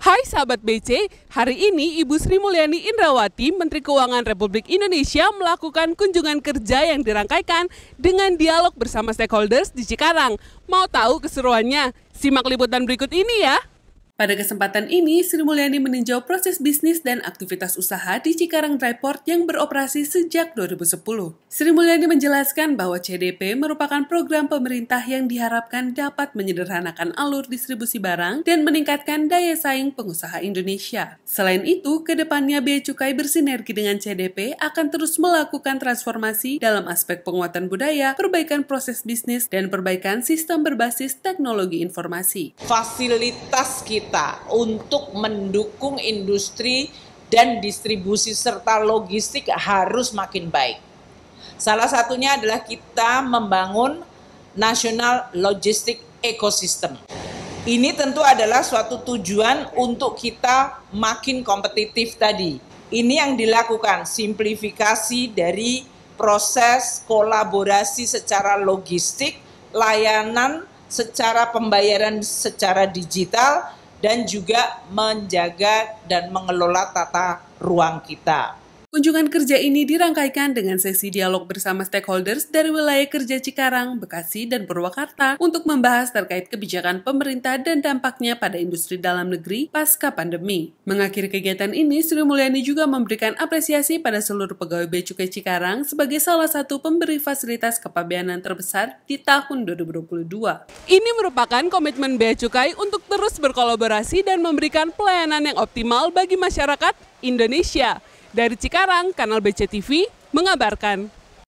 Hai sahabat BC, hari ini Ibu Sri Mulyani Indrawati, Menteri Keuangan Republik Indonesia melakukan kunjungan kerja yang dirangkaikan dengan dialog bersama stakeholders di Cikarang. Mau tahu keseruannya? Simak liputan berikut ini ya. Pada kesempatan ini, Sri Mulyani meninjau proses bisnis dan aktivitas usaha di Cikarang Dryport yang beroperasi sejak 2010. Sri Mulyani menjelaskan bahwa CDP merupakan program pemerintah yang diharapkan dapat menyederhanakan alur distribusi barang dan meningkatkan daya saing pengusaha Indonesia. Selain itu, kedepannya Bea Cukai bersinergi dengan CDP akan terus melakukan transformasi dalam aspek penguatan budaya, perbaikan proses bisnis, dan perbaikan sistem berbasis teknologi informasi. Fasilitas kita kita untuk mendukung industri dan distribusi serta logistik harus makin baik. Salah satunya adalah kita membangun National Logistic Ecosystem. Ini tentu adalah suatu tujuan untuk kita makin kompetitif tadi. Ini yang dilakukan, simplifikasi dari proses kolaborasi secara logistik, layanan secara pembayaran secara digital, dan juga menjaga dan mengelola tata ruang kita. Kunjungan kerja ini dirangkaikan dengan sesi dialog bersama stakeholders dari wilayah kerja Cikarang, Bekasi, dan Purwakarta untuk membahas terkait kebijakan pemerintah dan dampaknya pada industri dalam negeri pasca pandemi. Mengakhiri kegiatan ini, Sri Mulyani juga memberikan apresiasi pada seluruh pegawai Bea Cukai Cikarang sebagai salah satu pemberi fasilitas kepabeanan terbesar di tahun 2022. Ini merupakan komitmen Bea Cukai untuk terus berkolaborasi dan memberikan pelayanan yang optimal bagi masyarakat Indonesia. Dari Cikarang, kanal BCTV mengabarkan.